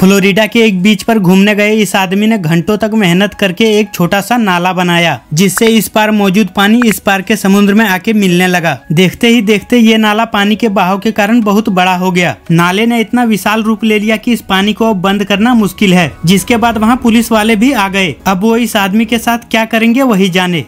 Florida के एक बीच पर घूमने गए इस आदमी ने घंटों तक मेहनत करके एक छोटा सा नाला बनाया जिससे इस पार मौजूद पानी इस पार के समुद्र में आके मिलने लगा देखते ही देखते ये नाला पानी के बहाव के कारण बहुत बड़ा हो गया नाले ने इतना विशाल रूप ले लिया कि इस पानी को अब बंद करना मुश्किल है जिसके बाद वहाँ पुलिस वाले भी आ गए अब वो इस आदमी के साथ क्या करेंगे वही जाने